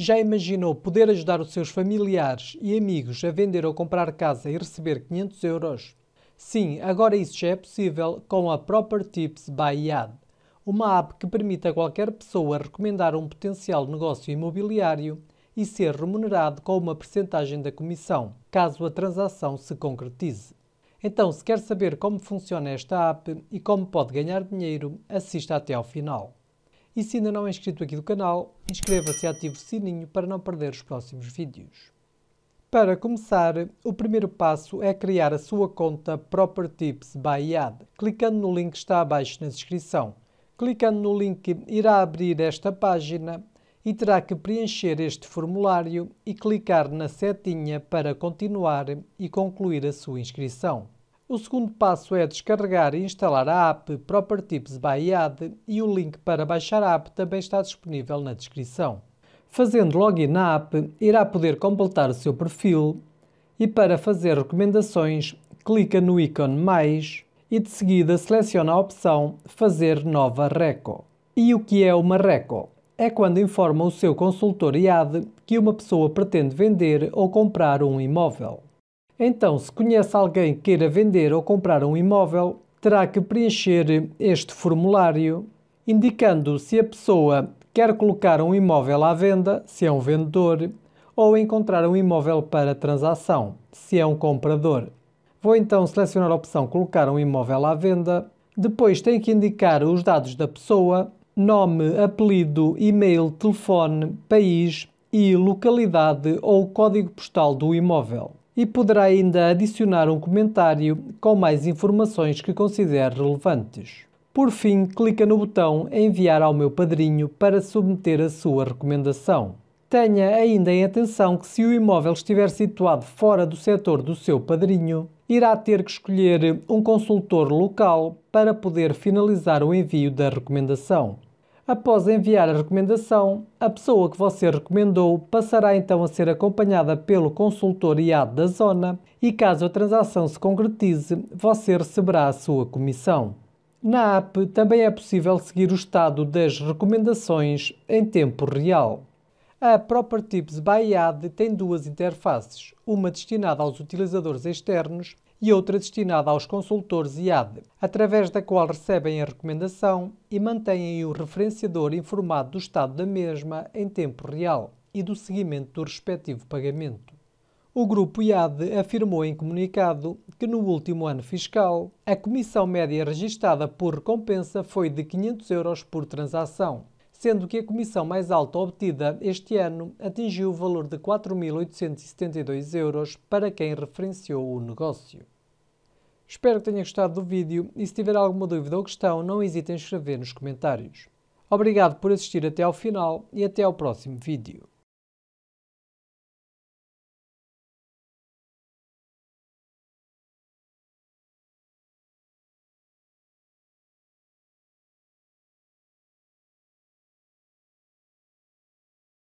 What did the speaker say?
Já imaginou poder ajudar os seus familiares e amigos a vender ou comprar casa e receber 500 euros? Sim, agora isso já é possível com a Proper Tips by IAD, uma app que permite a qualquer pessoa recomendar um potencial negócio imobiliário e ser remunerado com uma percentagem da comissão, caso a transação se concretize. Então, se quer saber como funciona esta app e como pode ganhar dinheiro, assista até ao final. E se ainda não é inscrito aqui do canal, inscreva-se e ative o sininho para não perder os próximos vídeos. Para começar, o primeiro passo é criar a sua conta ProperTips by IAD, clicando no link que está abaixo na descrição. Clicando no link, irá abrir esta página e terá que preencher este formulário e clicar na setinha para continuar e concluir a sua inscrição. O segundo passo é descarregar e instalar a app ProperTips by IAD e o link para baixar a app também está disponível na descrição. Fazendo login na app, irá poder completar o seu perfil e para fazer recomendações, clica no ícone Mais e de seguida seleciona a opção Fazer nova RECO. E o que é uma RECO? É quando informa o seu consultor IAD que uma pessoa pretende vender ou comprar um imóvel. Então, se conhece alguém que queira vender ou comprar um imóvel, terá que preencher este formulário, indicando se a pessoa quer colocar um imóvel à venda, se é um vendedor, ou encontrar um imóvel para transação, se é um comprador. Vou então selecionar a opção Colocar um imóvel à venda. Depois tem que indicar os dados da pessoa, nome, apelido, e-mail, telefone, país e localidade ou código postal do imóvel e poderá ainda adicionar um comentário com mais informações que considere relevantes. Por fim, clica no botão Enviar ao meu padrinho para submeter a sua recomendação. Tenha ainda em atenção que se o imóvel estiver situado fora do setor do seu padrinho, irá ter que escolher um consultor local para poder finalizar o envio da recomendação. Após enviar a recomendação, a pessoa que você recomendou passará então a ser acompanhada pelo consultor IAD da zona e, caso a transação se concretize, você receberá a sua comissão. Na app também é possível seguir o estado das recomendações em tempo real. A Propertips by IAD tem duas interfaces, uma destinada aos utilizadores externos e outra destinada aos consultores IAD, através da qual recebem a recomendação e mantêm o referenciador informado do estado da mesma em tempo real e do seguimento do respectivo pagamento. O Grupo IAD afirmou em comunicado que no último ano fiscal, a comissão média registada por recompensa foi de 500 euros por transação, sendo que a comissão mais alta obtida este ano atingiu o valor de 4.872 euros para quem referenciou o negócio. Espero que tenha gostado do vídeo e se tiver alguma dúvida ou questão, não hesite em escrever nos comentários. Obrigado por assistir até ao final e até ao próximo vídeo.